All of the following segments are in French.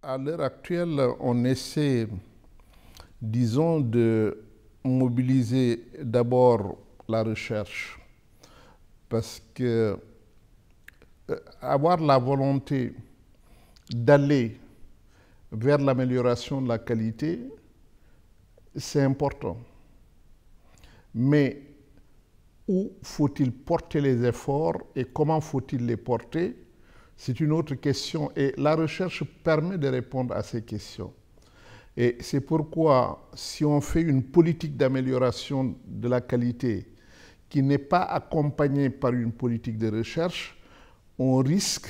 À l'heure actuelle, on essaie, disons, de mobiliser d'abord la recherche, parce que euh, avoir la volonté d'aller vers l'amélioration de la qualité, c'est important. Mais où faut-il porter les efforts et comment faut-il les porter c'est une autre question et la recherche permet de répondre à ces questions. Et c'est pourquoi si on fait une politique d'amélioration de la qualité qui n'est pas accompagnée par une politique de recherche, on risque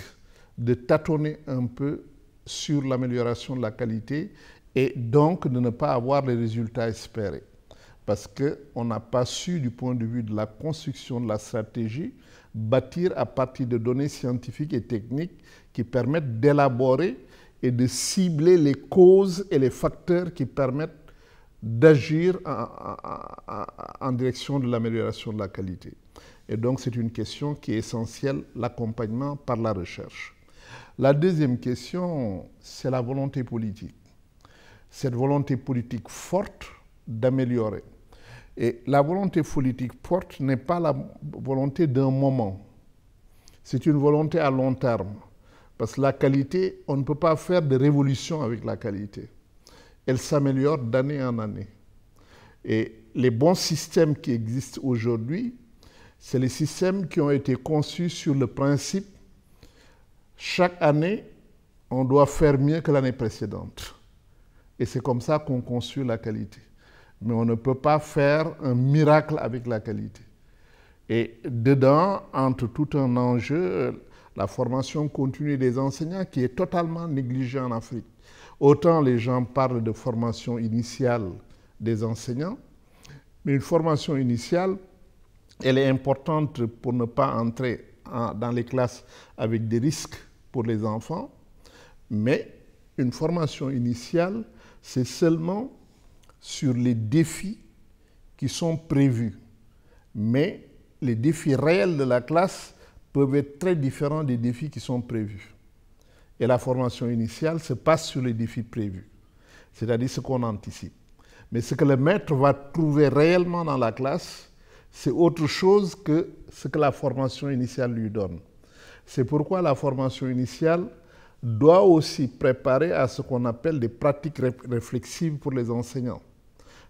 de tâtonner un peu sur l'amélioration de la qualité et donc de ne pas avoir les résultats espérés parce qu'on n'a pas su, du point de vue de la construction de la stratégie, bâtir à partir de données scientifiques et techniques qui permettent d'élaborer et de cibler les causes et les facteurs qui permettent d'agir en, en, direction de l'amélioration de la qualité. Et donc c'est une question qui est essentielle, l'accompagnement par la recherche. La deuxième question, c'est la volonté politique. Cette volonté politique forte d'améliorer et la volonté politique porte n'est pas la volonté d'un moment. C'est une volonté à long terme. Parce que la qualité, on ne peut pas faire de révolution avec la qualité. Elle s'améliore d'année en année. Et les bons systèmes qui existent aujourd'hui, c'est les systèmes qui ont été conçus sur le principe chaque année, on doit faire mieux que l'année précédente. Et c'est comme ça qu'on construit la qualité mais on ne peut pas faire un miracle avec la qualité. Et dedans, entre tout un enjeu, euh, la formation continue des enseignants qui est totalement négligée en Afrique. Autant les gens parlent de formation initiale des enseignants, mais une formation initiale, elle est importante pour ne pas entrer dans les classes avec des risques pour les enfants, mais une formation initiale, c'est seulement sur les défis qui sont prévus. Mais les défis réels de la classe peuvent être très différents des défis qui sont prévus. Et la formation initiale se passe sur les défis prévus, c'est-à-dire ce qu'on anticipe. Mais ce que le maître va trouver réellement dans la classe, c'est autre chose que ce que la formation initiale lui donne. C'est pourquoi la formation initiale doit aussi préparer à ce qu'on appelle des pratiques réflexives pour les enseignants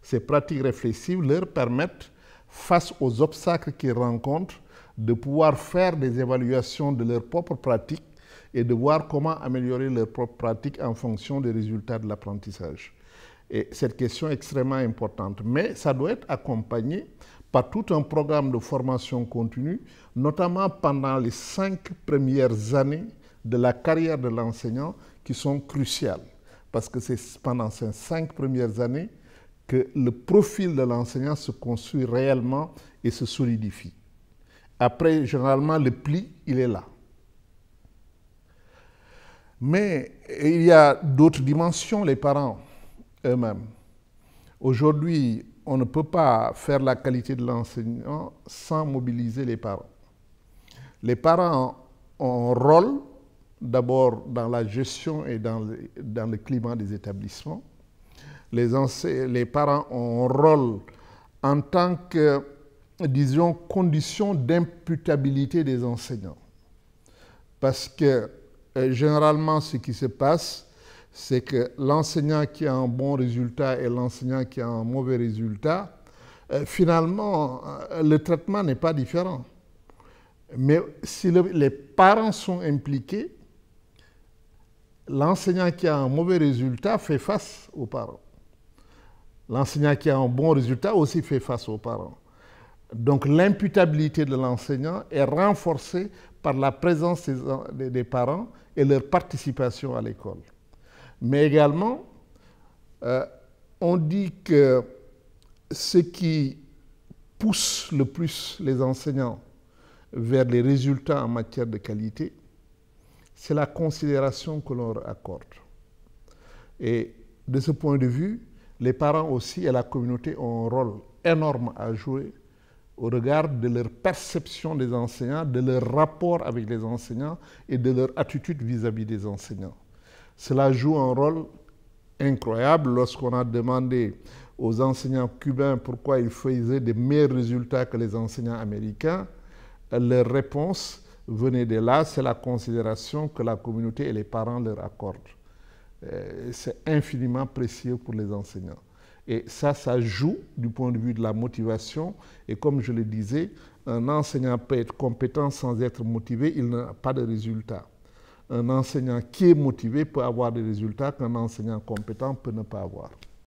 ces pratiques réflexives leur permettent, face aux obstacles qu'ils rencontrent, de pouvoir faire des évaluations de leurs propres pratiques et de voir comment améliorer leurs propres pratiques en fonction des résultats de l'apprentissage. Et cette question est extrêmement importante, mais ça doit être accompagné par tout un programme de formation continue, notamment pendant les cinq premières années de la carrière de l'enseignant qui sont cruciales, parce que c'est pendant ces cinq premières années que le profil de l'enseignant se construit réellement et se solidifie. Après, généralement, le pli, il est là. Mais il y a d'autres dimensions, les parents eux-mêmes. Aujourd'hui, on ne peut pas faire la qualité de l'enseignant sans mobiliser les parents. Les parents ont un rôle d'abord dans la gestion et dans le, dans le climat des établissements, les, les parents ont un rôle en tant que, disons, condition d'imputabilité des enseignants. Parce que euh, généralement, ce qui se passe, c'est que l'enseignant qui a un bon résultat et l'enseignant qui a un mauvais résultat, euh, finalement, euh, le traitement n'est pas différent. Mais si les parents sont impliqués, l'enseignant qui a un mauvais résultat fait face aux parents. L'enseignant qui a un bon résultat aussi fait face aux parents. Donc l'imputabilité de l'enseignant est renforcée par la présence des, parents et leur participation à l'école. Mais également, euh, on dit que ce qui pousse le plus les enseignants vers les résultats en matière de qualité, c'est la considération que l'on leur accorde. Et de ce point de vue, les parents aussi et la communauté ont un rôle énorme à jouer au regard de leur perception des enseignants, de leur rapport avec les enseignants et de leur attitude vis-à-vis des enseignants. Cela joue un rôle incroyable lorsqu'on a demandé aux enseignants cubains pourquoi ils faisaient des meilleurs résultats que les enseignants américains. Leur réponse, Venez de là, c'est la considération que la communauté et les parents leur accordent. Euh, c'est infiniment précieux pour les enseignants. Et ça, ça joue du point de vue de la motivation. Et comme je le disais, un enseignant peut être compétent sans être motivé, il n'a pas de résultat. Un enseignant qui est motivé peut avoir des résultats qu'un enseignant compétent peut ne pas avoir.